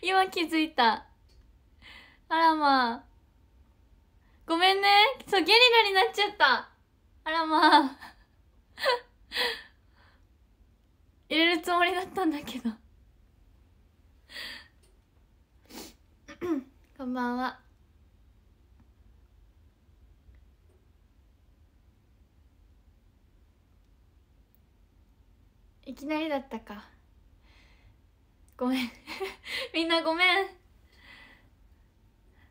今気づいた。あらまあ。ごめんね。そう、ゲリラになっちゃった。あらまあ。入れるつもりだったんだけど こんばんは。いきなりだったか。ごめん みんなごめん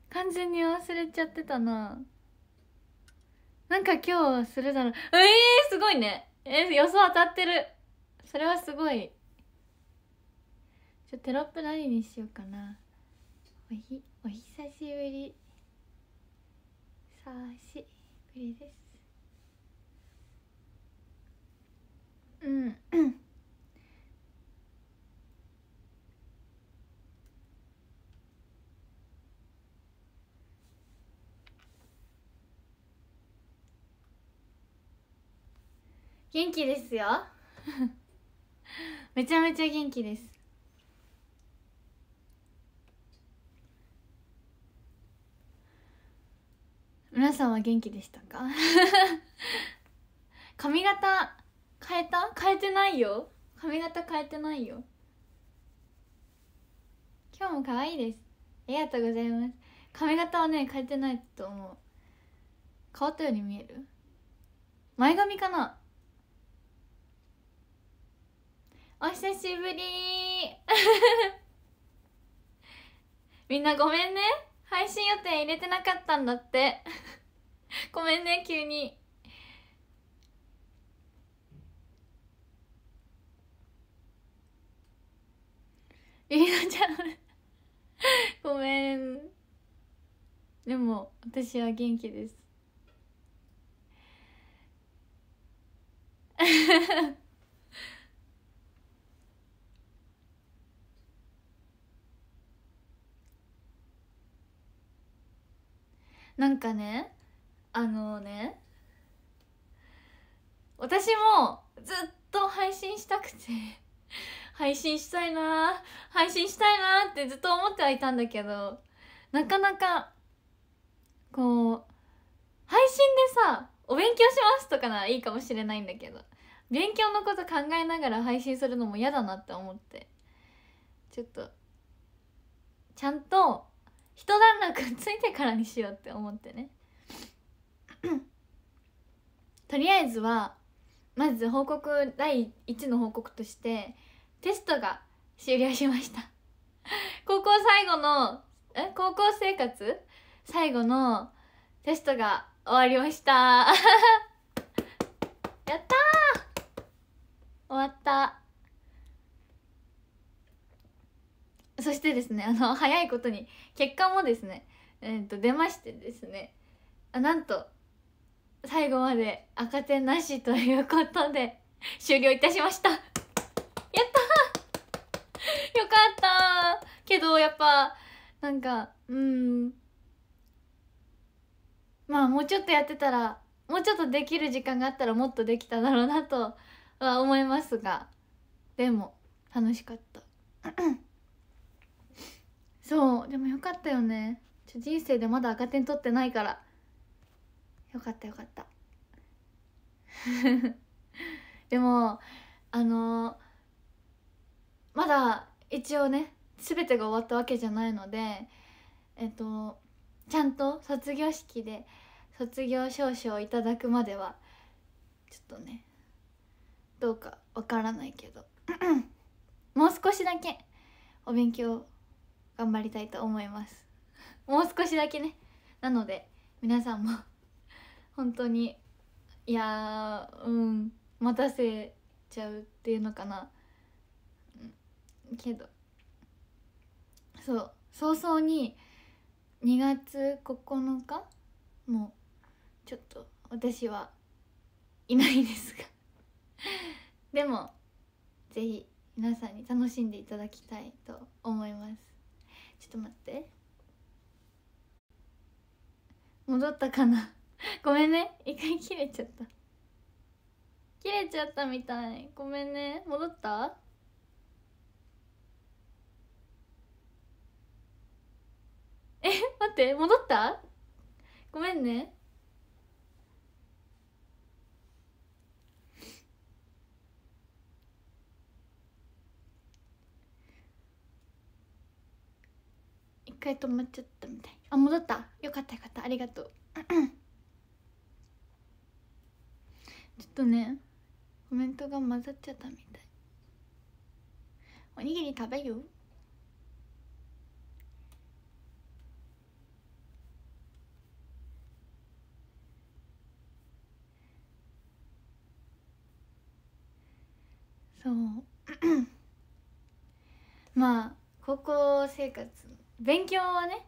完全に忘れちゃってたななんか今日するだろうえー、すごいねえー、予想当たってるそれはすごいちょテロップ何にしようかなおひお久しぶりさしぶりですうん元気ですよ めちゃめちゃ元気です皆さんは元気でしたか 髪型変えた変えてないよ髪型変えてないよ今日も可愛いですありがとうございます髪型はね変えてないと思う変わったように見える前髪かなお久しぶり みんなごめんね配信予定入れてなかったんだって ごめんね急にりなちゃん ごめんでも私は元気ですなんかねあのね私もずっと配信したくて配信したいな配信したいなってずっと思ってはいたんだけどなかなかこう配信でさお勉強しますとかならいいかもしれないんだけど勉強のこと考えながら配信するのも嫌だなって思ってちょっとちゃんと一段落ついてからにしようって思ってね とりあえずはまず報告第1の報告としてテストが終了しました高校最後のえ高校生活最後のテストが終わりました やったー終わったそしてですねあの 早いことに結果もですね、えー、と出ましてですねあなんと最後まで赤点なしということで終了いたしましたやったよかったけどやっぱなんかうんまあもうちょっとやってたらもうちょっとできる時間があったらもっとできただろうなとは思いますがでも楽しかった。そうでもよかったよねちょ人生でまだ赤点取ってないからよかったよかった でもあのー、まだ一応ね全てが終わったわけじゃないのでえっとちゃんと卒業式で卒業証書をいただくまではちょっとねどうかわからないけど もう少しだけお勉強頑張りたいと思いますもう少しだけねなので皆さんも本当にいやうん待たせちゃうっていうのかなけどそう早々に2月9日もうちょっと私はいないですがでも是非皆さんに楽しんでいただきたいと思いますちょっと待って戻ったかな ごめんね一回切れちゃった切れちゃったみたいごめんね戻ったえ待って戻ったごめんね回止まっちゃったみたいあ戻ったよかったよかったありがとう ちょっとねコメントが混ざっちゃったみたいおにぎり食べよそう まあ高校生活勉強はね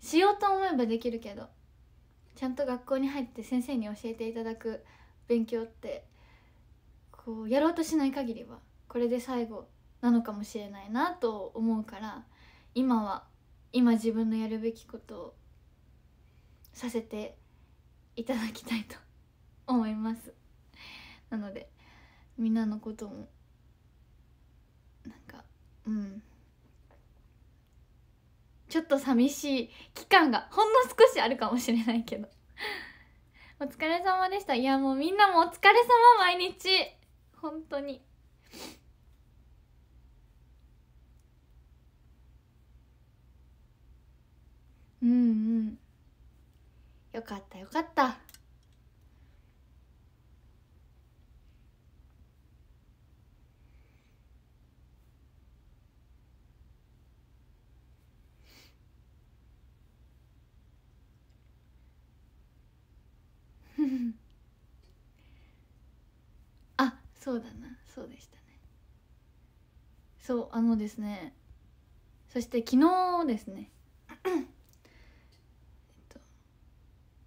しようと思えばできるけどちゃんと学校に入って先生に教えていただく勉強ってこうやろうとしない限りはこれで最後なのかもしれないなと思うから今は今自分のやるべきことをさせていただきたいと思いますなのでみんなのこともなんかうんちょっと寂しい期間がほんの少しあるかもしれないけど お疲れ様でしたいやもうみんなもお疲れ様毎日本当にうんうんよかったよかったあそうだなそうでしたねそうあのですねそして昨日ですね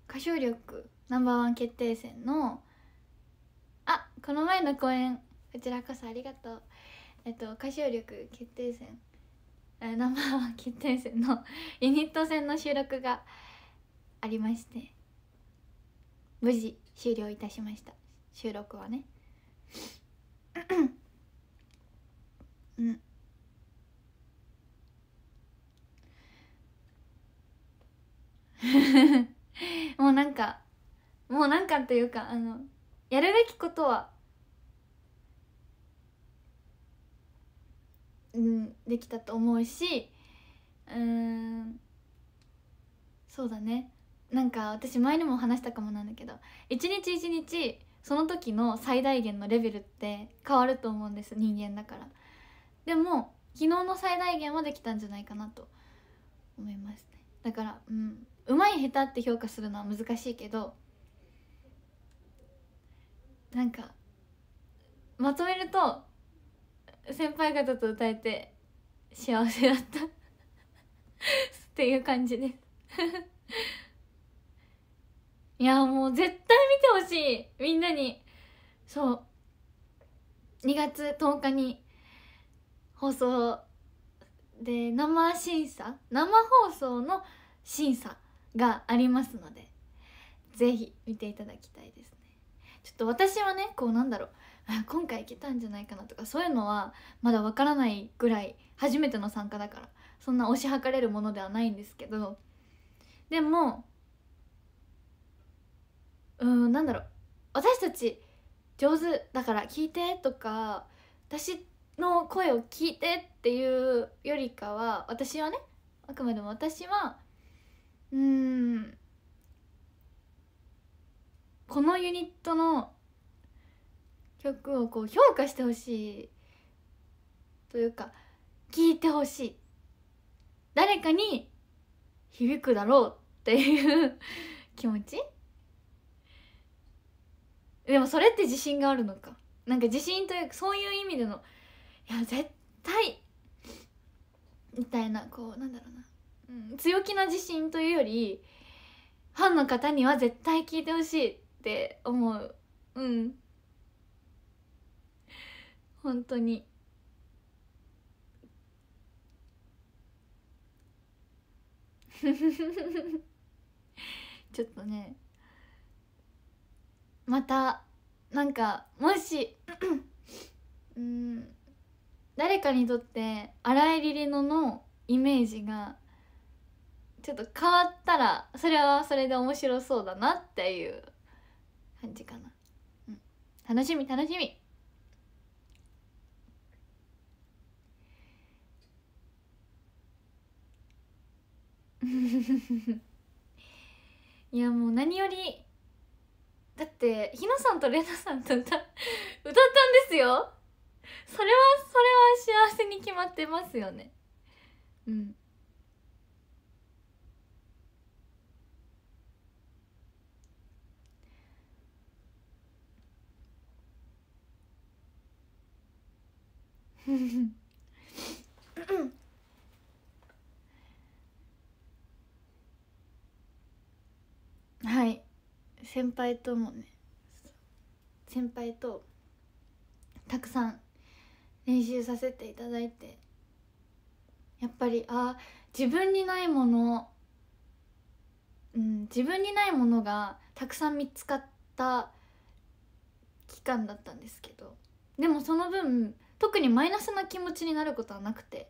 歌唱力ナンバーワン決定戦のあこの前の公演こちらこそありがとうえっと歌唱力決定戦ナンバーワン決定戦のユニット戦の収録がありまして無事終了いたしました収録はねうん もうなんかもうなんかというかあのやるべきことはうんできたと思うしうんそうだねなんか私前にも話したかもなんだけど一日一日その時の最大限のレベルって変わると思うんです人間だからでも昨日の最大限はできたんじゃないかなと思いますねだからうんうまい下手って評価するのは難しいけどなんかまとめると先輩方と歌えて幸せだった っていう感じですいやもう絶対見てほしいみんなにそう2月10日に放送で生審査生放送の審査がありますのでぜひ見ていただきたいですねちょっと私はねこうなんだろう今回いけたんじゃないかなとかそういうのはまだわからないぐらい初めての参加だからそんな推し量れるものではないんですけどでもうんなんだろう私たち上手だから聞いてとか私の声を聞いてっていうよりかは私はねあくまでも私はうんこのユニットの曲をこう評価してほしいというか聞いてほしい誰かに響くだろうっていう気持ちでもそれって自信があるのかなんか自信というかそういう意味でのいや絶対みたいなこうなんだろうな、うん、強気な自信というよりファンの方には絶対聞いてほしいって思ううん本当に。ちょっとねまたなんかもし うん誰かにとって荒井リリノのイメージがちょっと変わったらそれはそれで面白そうだなっていう感じかな、うん、楽しみ楽しみ いやもう何よりだってひなさんとれなさんと歌歌ったんですよそれはそれは幸せに決まってますよねうんはい 先輩ともね先輩とたくさん練習させていただいてやっぱりあ自分にないもの、うん、自分にないものがたくさん見つかった期間だったんですけどでもその分特にマイナスな気持ちになることはなくて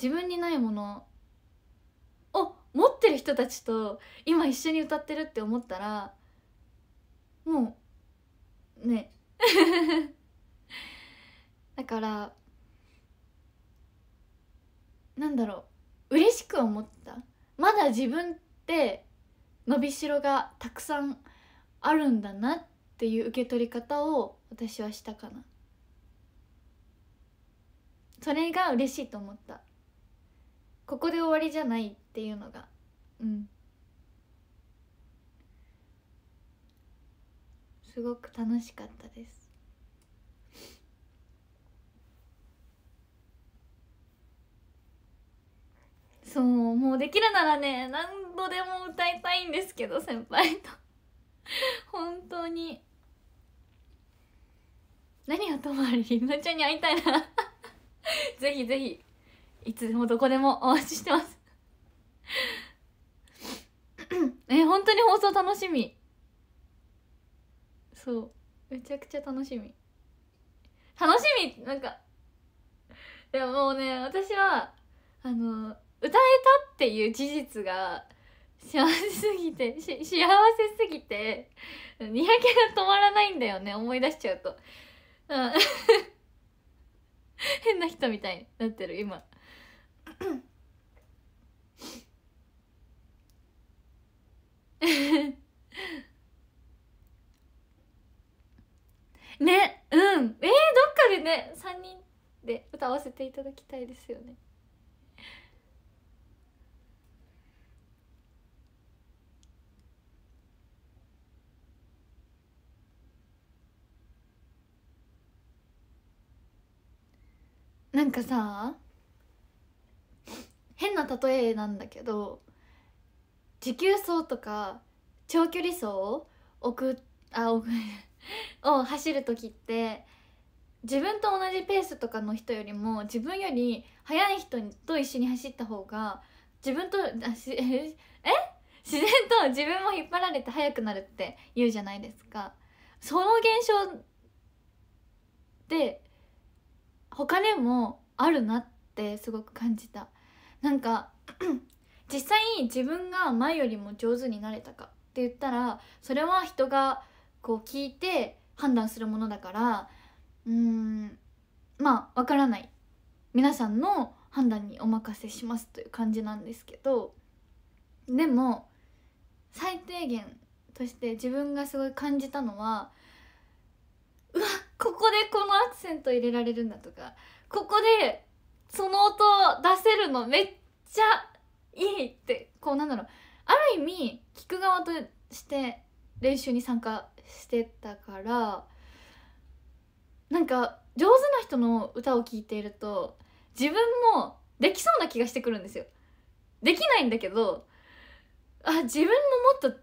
自分にないものを持ってる人たちと今一緒に歌ってるって思ったらもうね だからなんだろう嬉しく思ったまだ自分って伸びしろがたくさんあるんだなっていう受け取り方を私はしたかなそれが嬉しいと思ったここで終わりじゃないっていうのがうんすごく楽しかったですそうもうできるならね何度でも歌いたいんですけど先輩と 本当に何はともあれりんなちゃんに会いたいな ぜひぜひいつでもどこでもお待ちしてますえ本当に放送楽しみそうめちゃくちゃ楽しみ楽しみなんかでももうね私はあの歌えたっていう事実が幸せすぎて幸せすぎてにやけが止まらないんだよね思い出しちゃうと、うん、変な人みたいになってる今うん ねうんえー、どっかでね3人で歌わせていただきたいですよねなんかさ変な例えなんだけど持久走とか長距離走を送っあ送 を走る時って自分と同じペースとかの人よりも自分より速い人と一緒に走った方が自分とあし え自然と自分も引っ張られて速くなるって言うじゃないですか。その現象で他でもあるなってすごく感じたなんか実際自分が前よりも上手になれたかって言ったらそれは人がこう聞いて判断するものだからうんまあわからない皆さんの判断にお任せしますという感じなんですけどでも最低限として自分がすごい感じたのはうわここでこのアクセント入れられるんだとかここでその音出せるのめっちゃいいってこうなんだろうある意味聞く側として練習に参加してたからなんか上手な人の歌を聴いていると自分もできそうな気がしてくるんですよ。できないんだけどあ自分ももっと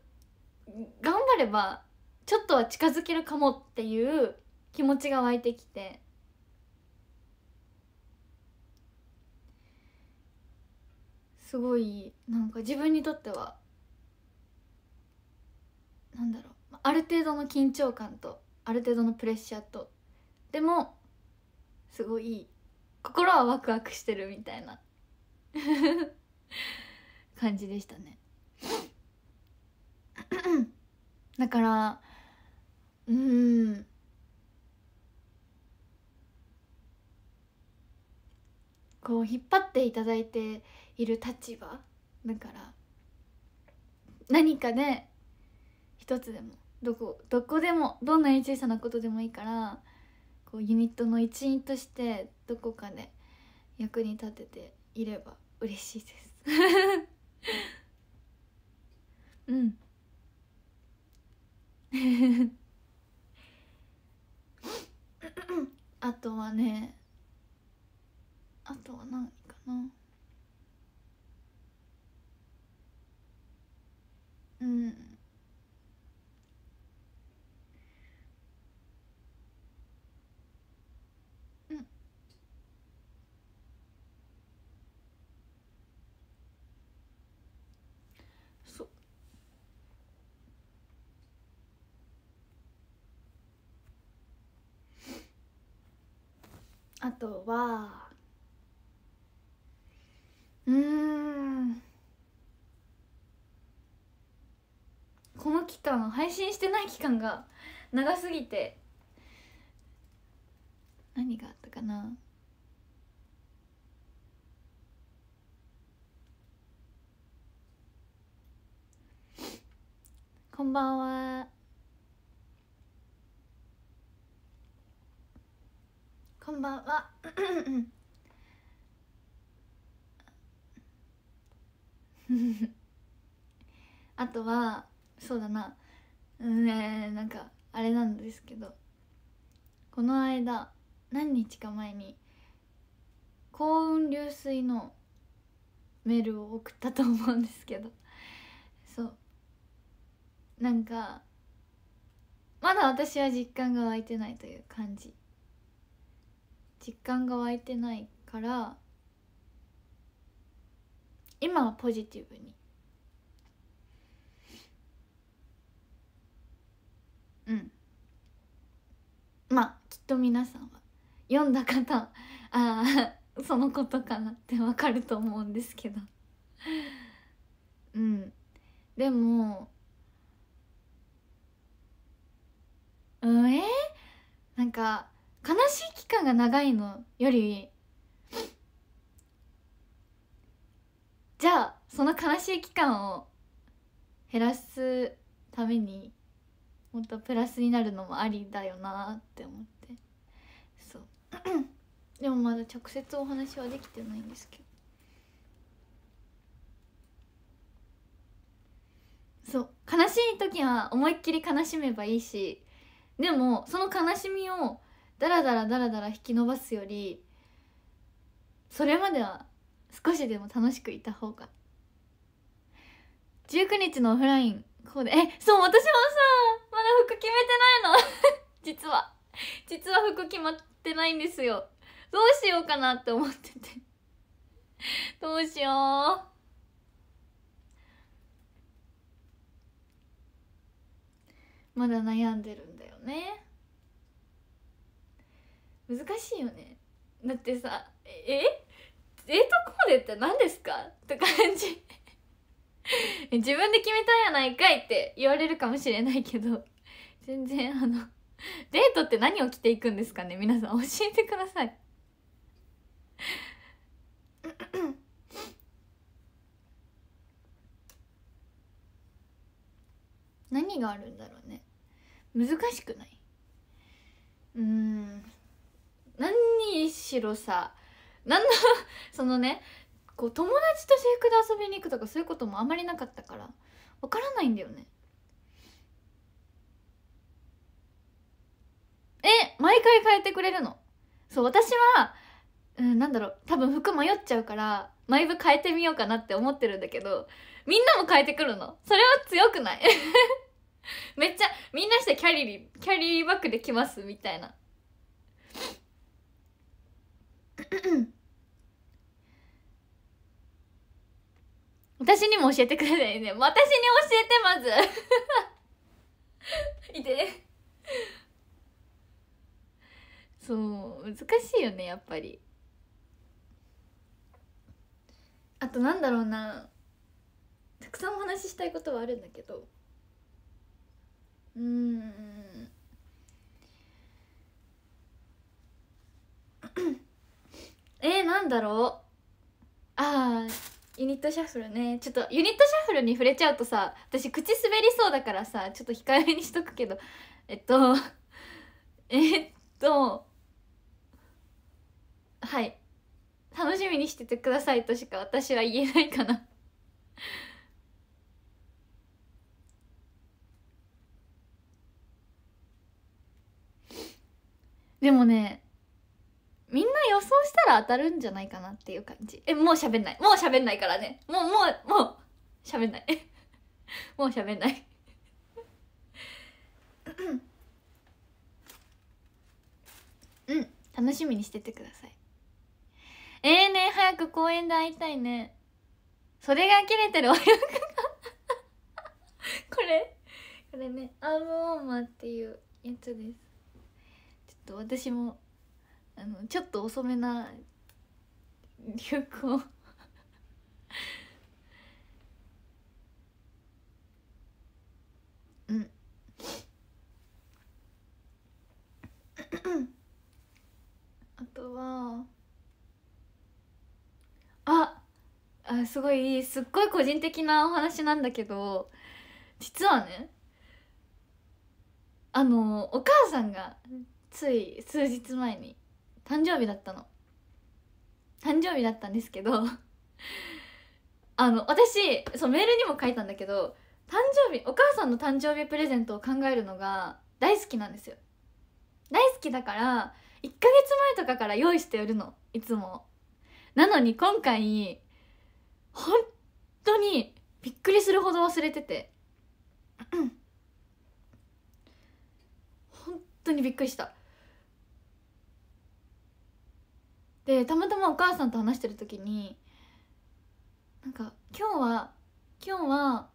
頑張ればちょっとは近づけるかもっていう気持ちが湧いてきて。すごいなんか自分にとってはなんだろうある程度の緊張感とある程度のプレッシャーとでもすごい心はワクワクしてるみたいな 感じでしたね だからうんこう引っ張っていただいている立場だから何かで、ね、一つでもどこどこでもどんなに小さなことでもいいからこうユニットの一員としてどこかで役に立てていれば嬉しいです うん あとはねあとはうんこの期間配信してない期間が長すぎて何があったかなこんばんは。んばんは あとはそうだなうんねなんかあれなんですけどこの間何日か前に幸運流水のメールを送ったと思うんですけどそうなんかまだ私は実感が湧いてないという感じ実感が湧いてないから今はポジティブにうんまあきっと皆さんは読んだ方ああ そのことかなってわかると思うんですけどうんでもうえー、なんか悲しい期間が長いのよりじゃあその悲しい期間を減らすためにもっとプラスになるのもありだよなって思ってそう でもまだ直接お話はできてないんですけどそう悲しい時は思いっきり悲しめばいいしでもその悲しみをダラダラダラダラ引き伸ばすよりそれまでは少しでも楽しくいた方が19日のオフラインこうでえそう私もさまだ服決めてないの 実は実は服決まってないんですよどうしようかなって思っててどうしようまだ悩んでるんだよね難しいよねだってさ「えデートコーデって何ですか?」って感じ 自分で決めたんやないかいって言われるかもしれないけど全然あのデートって何を着ていくんですかね皆さん教えてください 何があるんだろうね難しくないうん何にしろさ何の そのねこう友達と私服で遊びに行くとかそういうこともあまりなかったからわからないんだよねえ毎回変えてくれるのそう私は、うん、なんだろう多分服迷っちゃうから毎部変えてみようかなって思ってるんだけどみんなも変えてくるのそれは強くない めっちゃみんなしてキャリーキャリーバッグで来ますみたいな私にも教えてくれないね私に教えてまず いて、ね、そう難しいよねやっぱりあとなんだろうなたくさんお話ししたいことはあるんだけどうんなんだろうあーユニットシャッフルねちょっとユニットシャッフルに触れちゃうとさ私口滑りそうだからさちょっと控えめにしとくけどえっと えっとはい楽しみにしててくださいとしか私は言えないかなでもねみんな予想したら当たるんじゃないかなっていう感じえもう喋んないもう喋んないからねもうもう もう喋んないもう喋んないうん楽しみにしててくださいええー、ね早く公園で会いたいねそれが切れてるお洋服が これこれねアームウォーマーっていうやつですちょっと私もあのちょっと遅めな流行うんあとはああすごいすっごい個人的なお話なんだけど実はねあのお母さんがつい数日前に誕生日だったの誕生日だったんですけど あの私そうメールにも書いたんだけど誕生日お母さんの誕生日プレゼントを考えるのが大好きなんですよ大好きだから1ヶ月前とかから用意してやるのいつもなのに今回本当にびっくりするほど忘れてて 本当にびっくりしたでたまたまお母さんと話してる時になんか今日は今日は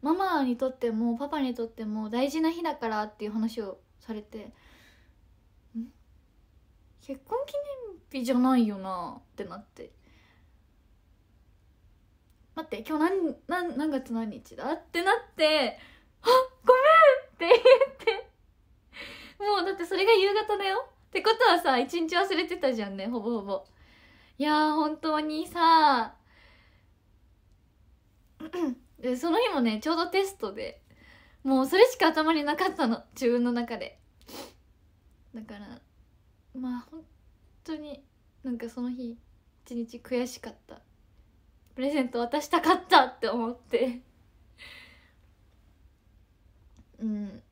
ママにとってもパパにとっても大事な日だからっていう話をされて結婚記念日じゃないよなってなって待って今日何何何月何日だってなってあごめんって言ってもうだってそれが夕方だよってことはさ一日忘れてたじゃんねほぼほぼいや本当にさでその日もねちょうどテストでもうそれしか頭になかったの自分の中でだからまあ本当になんかその日一日悔しかったプレゼント渡したかったって思ってうん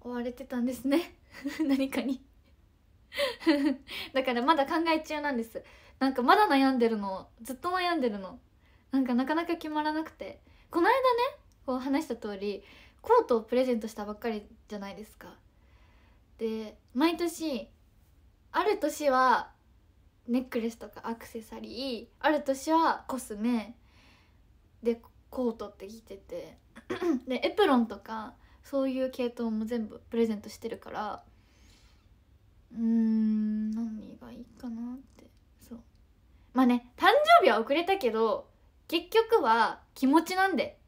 追われてたんですね 何かに だからまだ考え中なんですなんかまだ悩んでるのずっと悩んでるのなんかなかなか決まらなくてこの間ねこう話した通りコートをプレゼントしたばっかりじゃないですかで毎年ある年はネックレスとかアクセサリーある年はコスメでコートって着てて でエプロンとかそういう系統も全部プレゼントしてるからうん何がいいかなってそうまあね誕生日は遅れたけど結局は気持ちなんで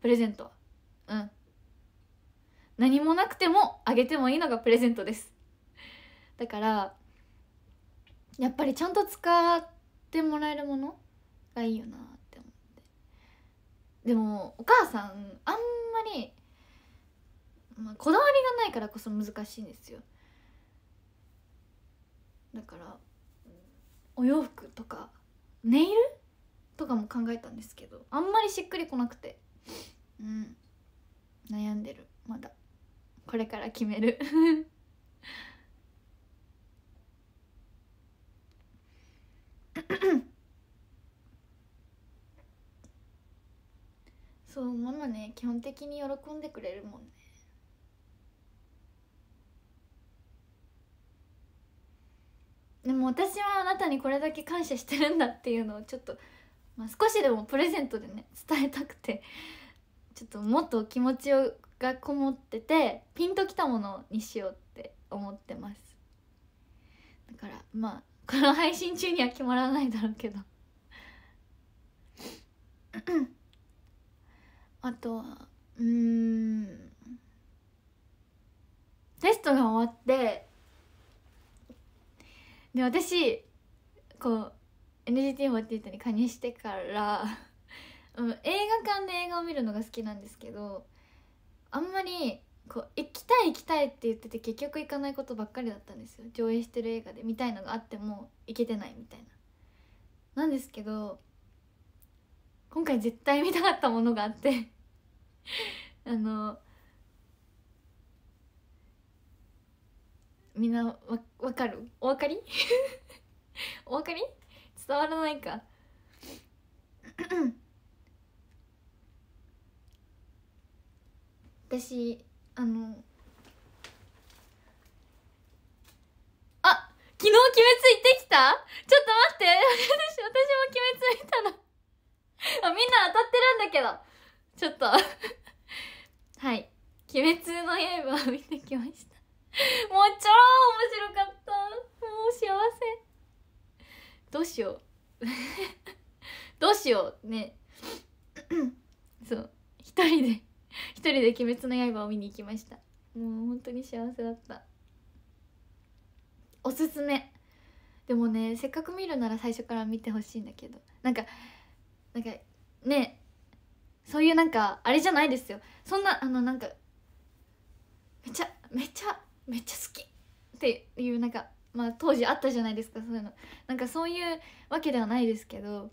プレゼントはうん何もなくてもあげてもいいのがプレゼントですだからやっぱりちゃんと使ってもらえるものがいいよなって思ってでもお母さんあんまりまあ、こだわりがないからこそ難しいんですよだからお洋服とかネイルとかも考えたんですけどあんまりしっくりこなくてうん悩んでるまだこれから決める そうママね基本的に喜んでくれるもんねでも私はあなたにこれだけ感謝してるんだっていうのをちょっと、まあ、少しでもプレゼントでね伝えたくてちょっともっと気持ちをがこもっててピンときたものにしようって思ってますだからまあこの配信中には決まらないだろうけどあとはうんテストが終わってで私こう NGT48 に加入してから うん、映画館で映画を見るのが好きなんですけどあんまりこう行きたい行きたいって言ってて結局行かないことばっかりだったんですよ上映してる映画で見たいのがあっても行けてないみたいななんですけど今回絶対見たかったものがあって あのみんなわ分かるお分かり お分かり伝わらないか 私あのあ昨日鬼滅行ってきたちょっと待って私私も鬼滅見たのあみんな当たってるんだけどちょっと はい「鬼滅の刃」を見てきました もう超面白かったもう幸せどうしよう どうしようね そう一人で一人で「鬼滅の刃」を見に行きましたもう本当に幸せだったおすすめでもねせっかく見るなら最初から見てほしいんだけどなんかなんかねそういうなんかあれじゃないですよそんなあのなんかめちゃめちゃめっちゃ好きっていうなんかまあ当時あったじゃないですかそういうのなんかそういうわけではないですけど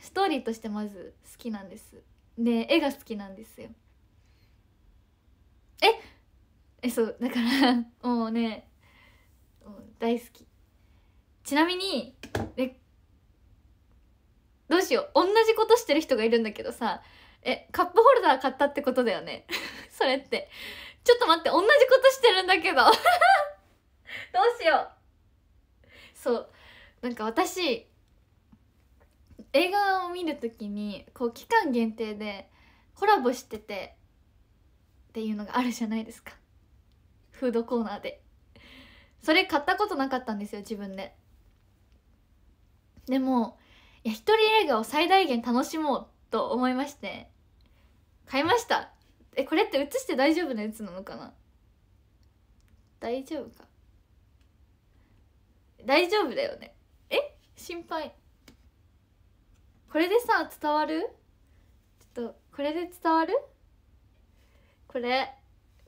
ストーリーとしてまず好きなんですで絵が好きなんですよええそうだから もうねもう大好きちなみにえどうしよう同じことしてる人がいるんだけどさえカップホルダー買ったってことだよね それってちょっと待って、同じことしてるんだけど。どうしよう。そう。なんか私、映画を見るときに、こう、期間限定でコラボしてて、っていうのがあるじゃないですか。フードコーナーで。それ買ったことなかったんですよ、自分で。でも、いや、一人映画を最大限楽しもうと思いまして、買いましたえこれって写して大丈夫なやつなのかな大丈夫か大丈夫だよねえ心配これでさ伝わるちょっとこれで伝わるこれ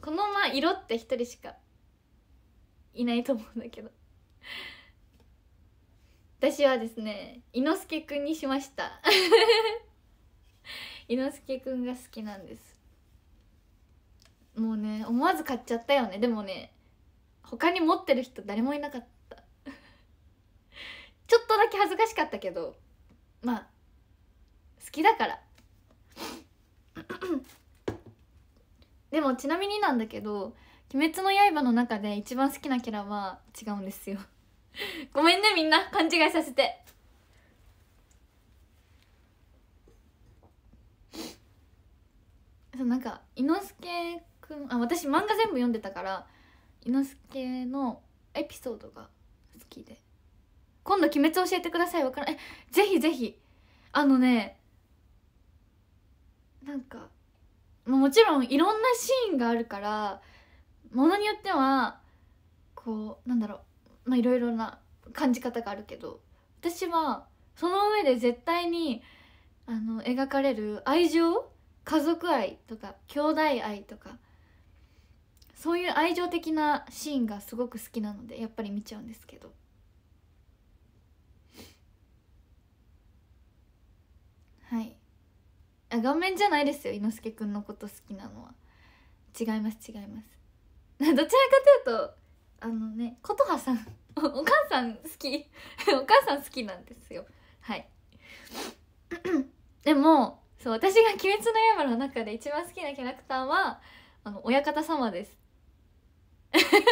このまま色って一人しかいないと思うんだけど私はですね伊之助くんにしました伊之助くんが好きなんですもうね思わず買っちゃったよねでもね他に持ってる人誰もいなかった ちょっとだけ恥ずかしかったけどまあ好きだから でもちなみになんだけど「鬼滅の刃」の中で一番好きなキャラは違うんですよ ごめんねみんな勘違いさせてそうなんか伊之助くんあ私漫画全部読んでたから伊之助のエピソードが好きで今度「鬼滅」教えてくださいわからえぜひぜひあのねなんかもちろんいろんなシーンがあるからものによってはこうなんだろうまあいろいろな感じ方があるけど私はその上で絶対にあの描かれる愛情家族愛とか兄弟愛とかそういう愛情的なシーンがすごく好きなのでやっぱり見ちゃうんですけどはいあ顔面じゃないですよ伊之助くんのこと好きなのは違います違います どちらかというとあのね琴葉さんお母さん好き お母さん好きなんですよはいでもそう私が「鬼滅の刃」の中で一番好きなキャラクターはあの親方様です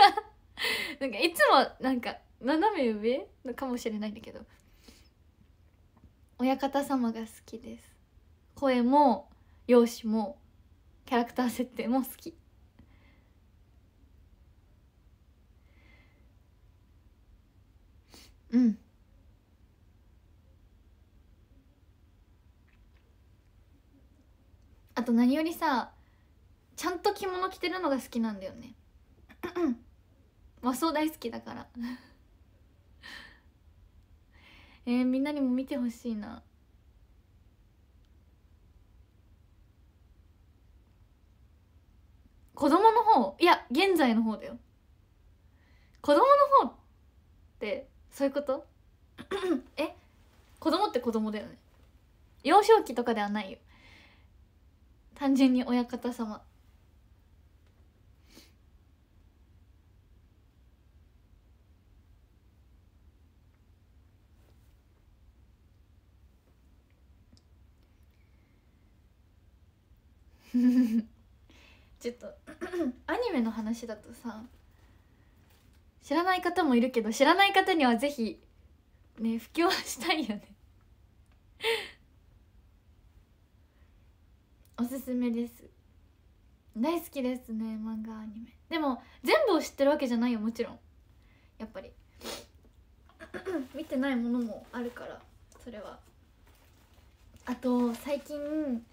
なんかいつもなんか斜め上のかもしれないんだけど親方様が好きです声も容姿もキャラクター設定も好きうんあと何よりさちゃんと着物着てるのが好きなんだよね和装大好きだから えー、みんなにも見てほしいな子供の方いや現在の方だよ子供の方ってそういうこと え子供って子供だよね幼少期とかではないよ単純に親方様 ちょっと アニメの話だとさ知らない方もいるけど知らない方にはぜひね布教したいよね おすすめです大好きですね漫画アニメでも全部を知ってるわけじゃないよもちろんやっぱり 見てないものもあるからそれはあと最近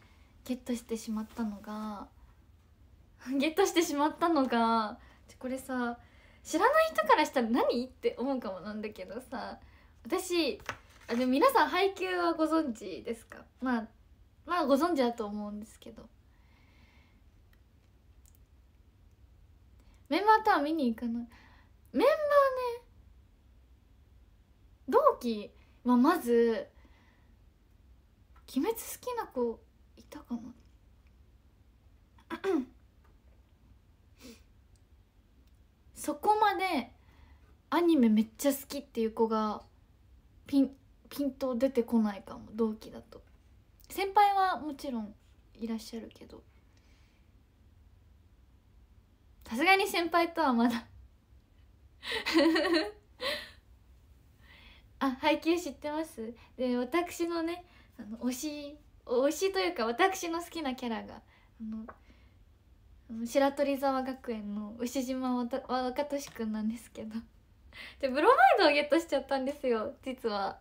ゲットしてしまったのが ゲットしてしまったのがこれさ知らない人からしたら何って思うかもなんだけどさ私あでも皆さん配給はご存知ですかまあまあご存知だと思うんですけどメンバーとは見に行かないメンバーね同期はまず「鬼滅好きな子たかも。そこまでアニメめっちゃ好きっていう子がピンピンと出てこないかも同期だと先輩はもちろんいらっしゃるけどさすがに先輩とはまだ あ配給知ってますで私のねあの推し推しというか私の好きなキャラがあの白鳥沢学園の牛島若俊くんなんですけど でブロマイドをゲットしちゃったんですよ実は。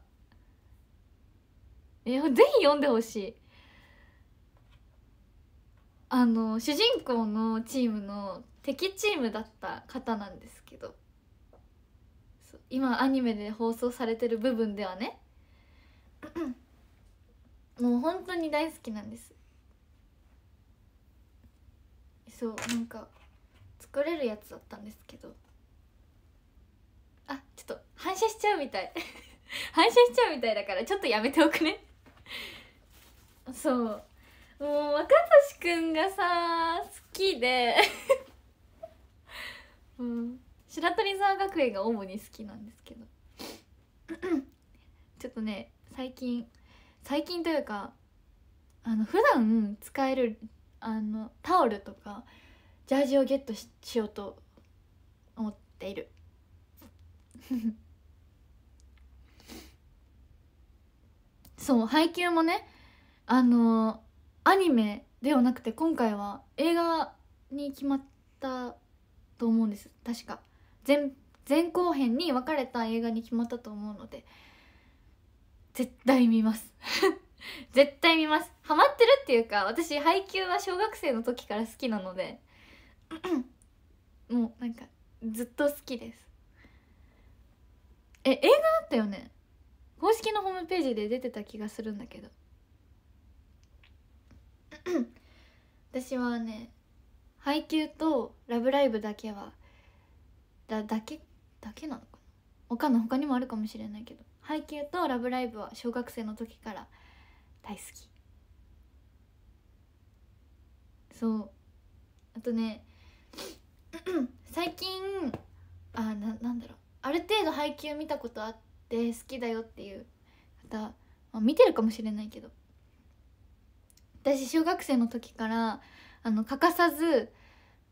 えぜひ読んでほしい。あの主人公のチームの敵チームだった方なんですけど今アニメで放送されてる部分ではねもう本当に大好きなんですそうなんか作れるやつだったんですけどあちょっと反射しちゃうみたい 反射しちゃうみたいだからちょっとやめておくねそうもう若俊くんがさ好きで うん白鳥沢学園が主に好きなんですけど ちょっとね最近最近というかあの普段使えるあのタオルとかジャージをゲットしようと思っている そう配給もねあのアニメではなくて今回は映画に決まったと思うんです確か前前後編に分かれた映画に決まったと思うので絶対見ます 絶対見ますハマってるっていうか私配給は小学生の時から好きなのでもうなんかずっと好きですえ映画あったよね公式のホームページで出てた気がするんだけど私はね配給と「ラブライブ!」だけはだだけだけなのかな他の他にもあるかもしれないけど配給と「ラブライブ!」は小学生の時から大好きそうあとね 最近あななんだろうある程度配給見たことあって好きだよっていう方、まあ、見てるかもしれないけど私小学生の時からあの欠かさず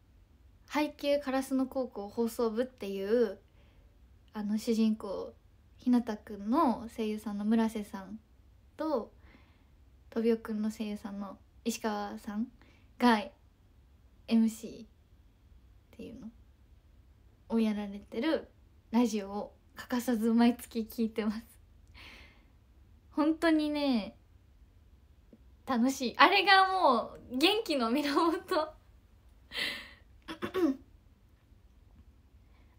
「配給スの高校放送部」っていうあの主人公日向くんの声優さんの村瀬さんととびおくんの声優さんの石川さんが MC っていうのをやられてるラジオを欠かさず毎月聞いてます本当にね楽しいあれがもう元気の源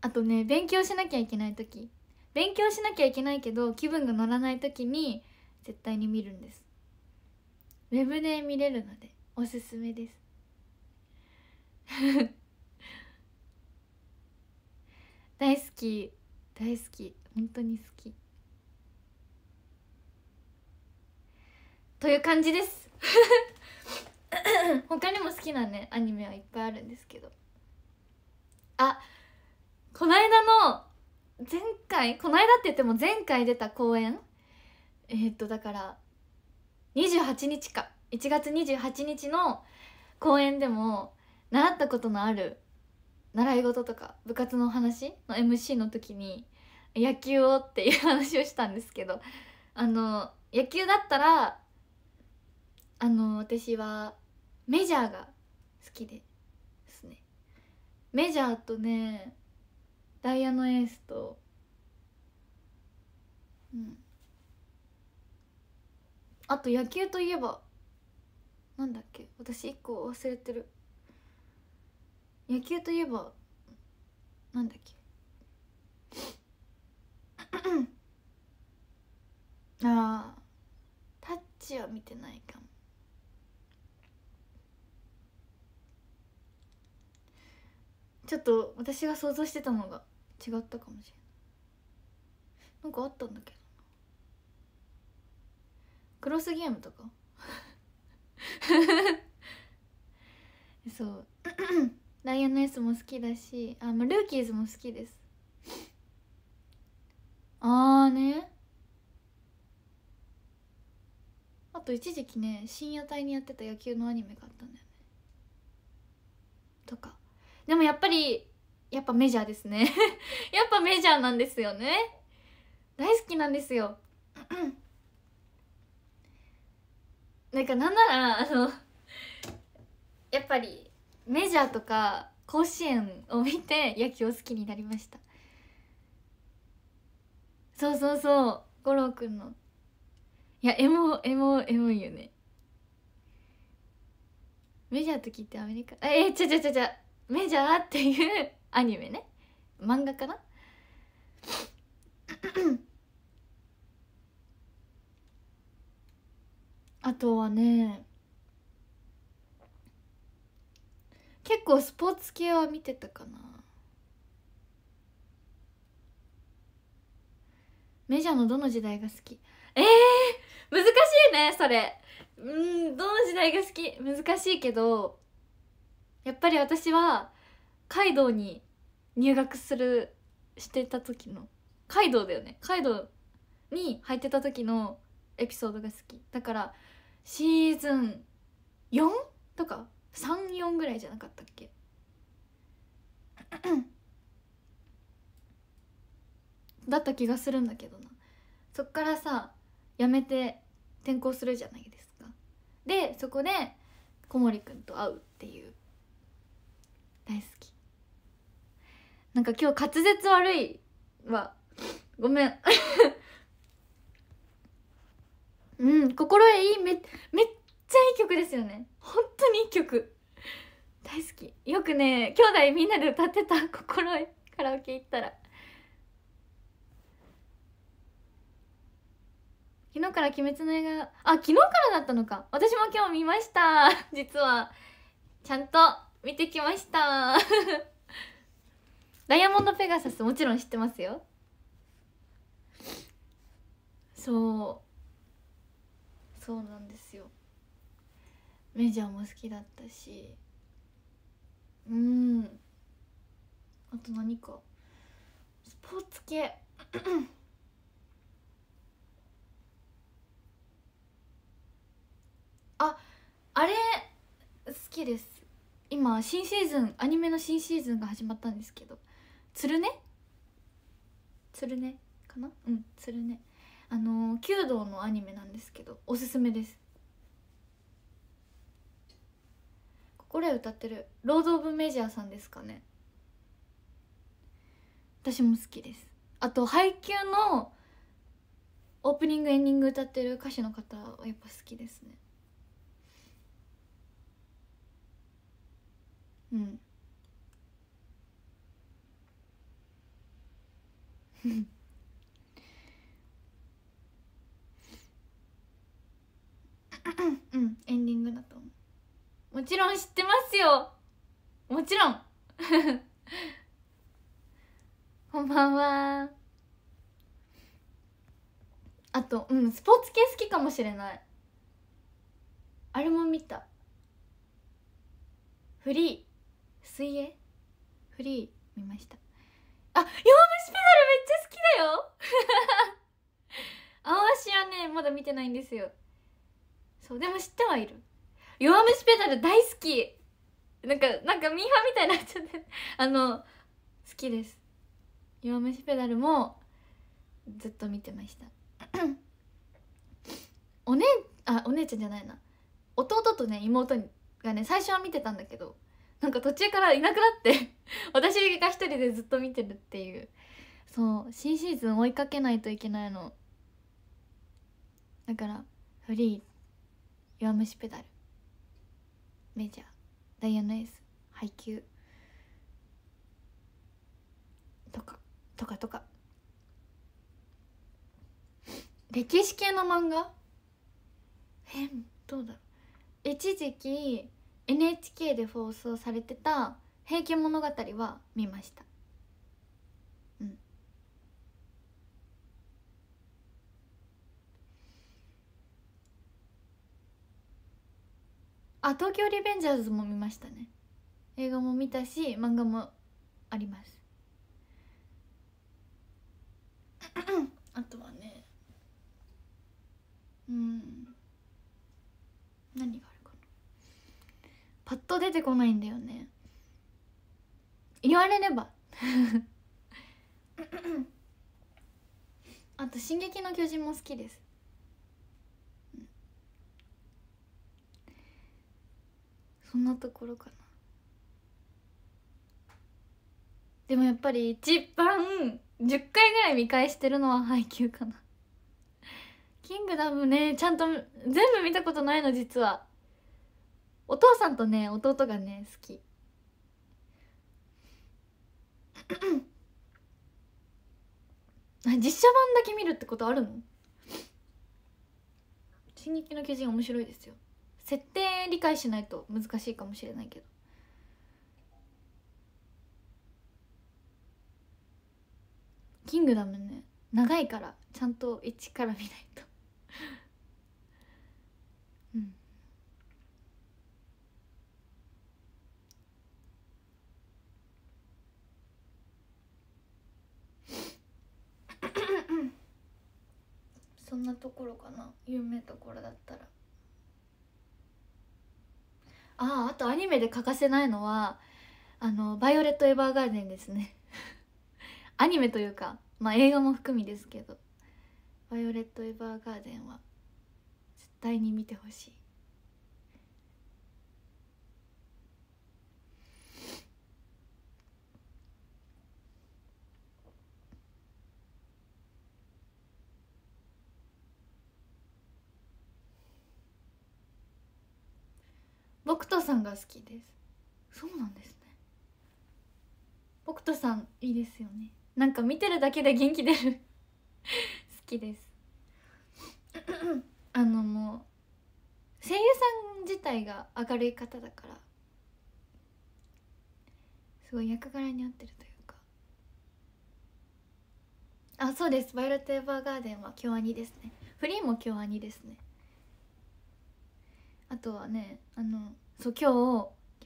あとね勉強しなきゃいけない時勉強しなきゃいけないけど気分が乗らない時に絶対に見るんですウェブで見れるのでおすすめです 大好き大好き本当に好きという感じです 他にも好きなねアニメはいっぱいあるんですけどあこの間の前回この間って言っても前回出た公演えー、っとだから28日か1月28日の公演でも習ったことのある習い事とか部活の話の MC の時に野球をっていう話をしたんですけどあの野球だったらあの私はメジャーが好きでですねメジャーとねダイヤのエースとうんあと野球といえばなんだっけ私一個忘れてる野球といえばなんだっけ ああタッチは見てないかもちょっと私が想像してたのが違ったかもしれないなんかあったんだけどなクロスゲームとか そう ライアンのスも好きだしあまルーキーズも好きですああねあと一時期ね深夜帯にやってた野球のアニメがあったんだよねとかでもやっぱりやっぱメジャーですね やっぱメジャーなんですよね大好きなんですよ なんかなんならあのやっぱりメジャーとか甲子園を見て野球を好きになりましたそうそうそう五郎くんのいやエモエモエモいよねメジャーと聞いてアメリカえー、ちゃちゃちゃちゃメジャーっていうアニメね漫画かな あとはね結構スポーツ系は見てたかなメジャーのどの時代が好きえー、難しいねそれうんどの時代が好き難しいけどやっぱり私は海道に入学するしてた時のカイドウだよねカイドウに入ってた時のエピソードが好きだからシーズン 4? とか34ぐらいじゃなかったっけ だった気がするんだけどなそっからさ辞めて転校するじゃないですかでそこで小森くんと会うっていう大好きなんか今日滑舌悪いわごめん うん心得いいめめっちゃいい曲ですよね本当にいい曲大好きよくね兄弟みんなで歌ってた 心得カラオケ行ったら昨日から「鬼滅の映画」あ昨日からだったのか私も今日見ました実はちゃんと見てきました ダイヤモンドペガサスもちろん知ってますよそうそうなんですよメジャーも好きだったしうんあと何かスポーツ系ああれ好きです今新シーズンアニメの新シーズンが始まったんですけどつるねつるねかなうんつるねあの弓道のアニメなんですけどおすすめですここ歌ってるロード・オブ・メジャーさんですかね私も好きですあと配給のオープニングエンディング歌ってる歌手の方はやっぱ好きですねうんうんエンディングだと思うもちろん知ってますよもちろん こんばんはあとうんスポーツ系好きかもしれないあれも見たフリー水泳フリー見ましたあ、弱虫ペダルめっちゃ好きだよ青足 はね、まだ見てないんですよ。そう、でも知ってはいる。弱虫ペダル大好きなんか、なんかミーハーみたいになっちゃって あの、好きです。弱虫ペダルも、ずっと見てました。お姉、あ、お姉ちゃんじゃないな。弟とね、妹がね、最初は見てたんだけど、なんか途中からいなくなって 私が一人でずっと見てるっていうそう新シーズン追いかけないといけないのだからフリー弱虫ペダルメジャーダイヤのエース配給とかとかとか歴史系の漫画えどうだろう一時期 NHK で放送されてた「平家物語」は見ましたうんあ東京リベンジャーズも見ましたね映画も見たし漫画もあります出てこないんだよね言われれば あと「進撃の巨人」も好きですそんなところかなでもやっぱり一番10回ぐらい見返してるのは配給かなキングダムねちゃんと全部見たことないの実はお父さんとね弟がね好き 実写版だけ見るってことあるの「進撃の巨人」面白いですよ設定理解しないと難しいかもしれないけど「キングダムね」長いからちゃんと1から見ないとそんなところかな有名ところだったらあああとアニメで欠かせないのはあの「バイオレット・エヴァーガーデン」ですね アニメというかまあ映画も含みですけど「バイオレット・エヴァーガーデン」は絶対に見てほしい北斗さんが好きですそうなんですね北斗さんいいですよねなんか見てるだけで元気出る好きですあのもう声優さん自体が明るい方だからすごい役柄に合ってるというかあそうです「バイオレット・エヴァーガーデン」は京アニですねフリーも京アニですねあとはねあのそう今日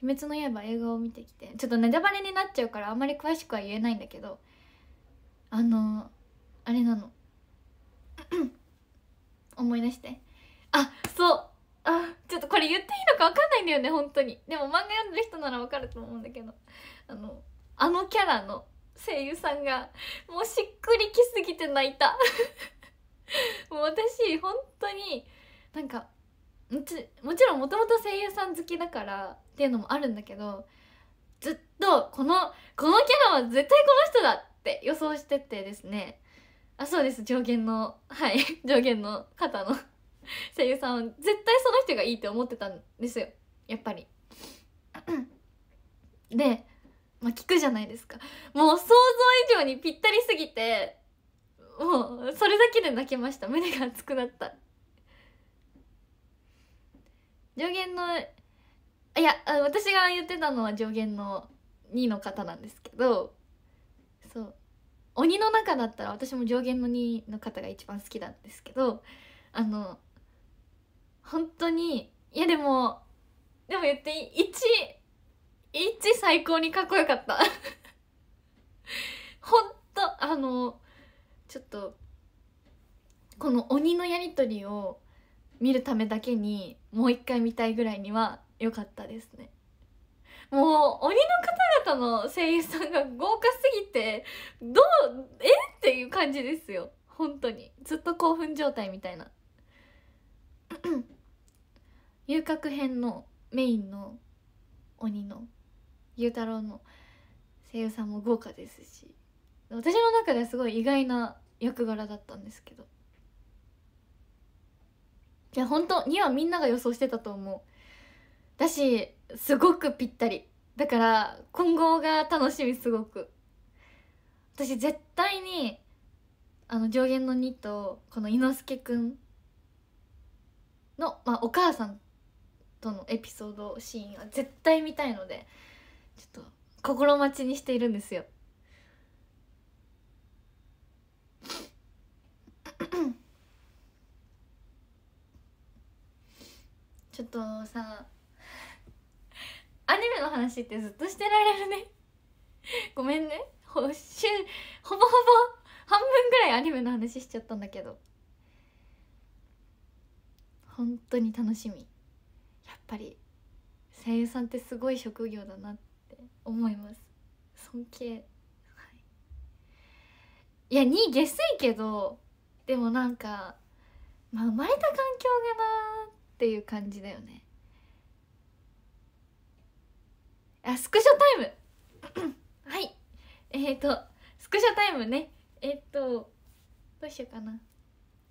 「鬼滅の刃」映画を見てきてちょっとネタバレになっちゃうからあんまり詳しくは言えないんだけどあのあれなの 思い出してあそうあちょっとこれ言っていいのか分かんないんだよね本当にでも漫画読んでる人なら分かると思うんだけどあのあのキャラの声優さんがもうしっくりきすぎて泣いた もう私本当になんかもちもちろんもともと声優さん好きだからっていうのもあるんだけどずっとこのこのキャラは絶対この人だって予想しててですねあそうです上限のはい 上限の方の声優さんは絶対その人がいいって思ってたんですよやっぱり。で、まあ、聞くじゃないですかもう想像以上にぴったりすぎてもうそれだけで泣けました胸が熱くなった上限のいや私が言ってたのは上限の2の方なんですけどそう鬼の中だったら私も上限の2の方が一番好きなんですけどあの本当にいやでもでも言っていい1最高にかっこよかったほんとあのちょっとこの鬼のやり取りを見るためだけにもう一回見たいぐらいには良かったですねもう鬼の方々の声優さんが豪華すぎてどうえっていう感じですよ本当にずっと興奮状態みたいな 遊郭編のメインの鬼の雄太郎の声優さんも豪華ですし私の中ではすごい意外な役柄だったんですけどいや本当にはみんなが予想してたと思うだしすごくぴったりだから今後が楽しみすごく私絶対にあの上限の2とこの猪之助くんの、まあ、お母さんとのエピソードシーンは絶対見たいのでちょっと心待ちにしているんですよちょっとさアニメの話ってずっとしてられるねごめんねほぼほぼ半分ぐらいアニメの話しちゃったんだけど本当に楽しみやっぱり声優さんってすごい職業だなって思います尊敬、はい、いや2位下水けどでもなんかまあ生まれた環境がなっていう感じだよねあスクショタイム はいえっ、ー、とスクショタイムねえっ、ー、とどうしようかな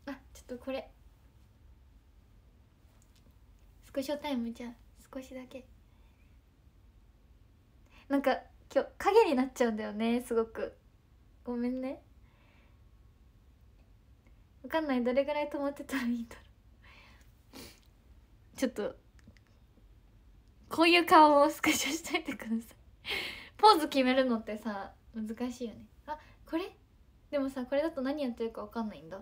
あちょっとこれスクショタイムじゃあ少しだけなんか今日影になっちゃうんだよねすごくごめんねわかんないどれぐらい止まってたらいいんだろうちょっとこういう顔をスクショしといてくださいポーズ決めるのってさ難しいよねあこれでもさこれだと何やってるか分かんないんだ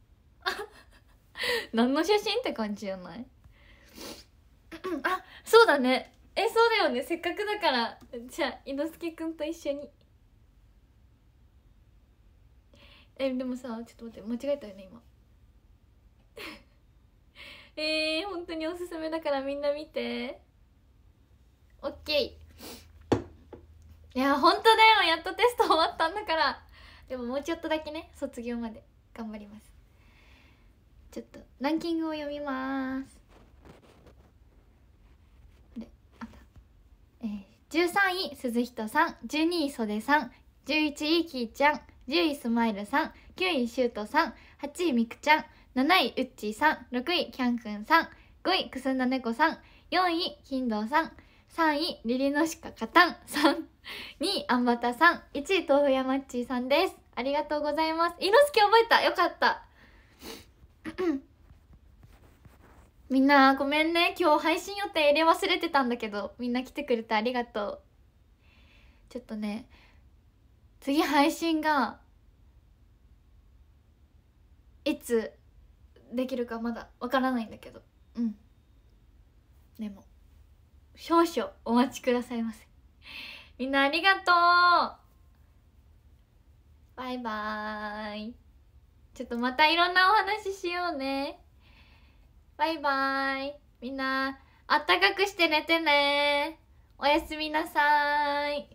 何の写真って感じじゃない あそうだねえそうだよねせっかくだからじゃあ伊之助くんと一緒にえでもさちょっと待って間違えたよね今 えー、本当におすすめだからみんな見てオッケーいや本当だよやっとテスト終わったんだからでももうちょっとだけね卒業まで頑張りますちょっとランキングを読みますであと、たえー、13位鈴人さん12位袖さん11位きいちゃん10位スマイルさん9位シュートさん8位みくちゃん7位うっちーさん6位きゃんくんさん5位くすんだ猫さん4位金堂さん3位リリノシカカタンさん2位あんバタさん1位豆腐屋マッチーさんですありがとうございますいのすけ覚えたよかった みんなごめんね今日配信予定入れ忘れてたんだけどみんな来てくれてありがとうちょっとね次配信がいつできるかまだわからないんだけどうんでも少々お待ちくださいませみんなありがとうバイバーイちょっとまたいろんなお話しようねバイバーイみんなあったかくして寝てねおやすみなさい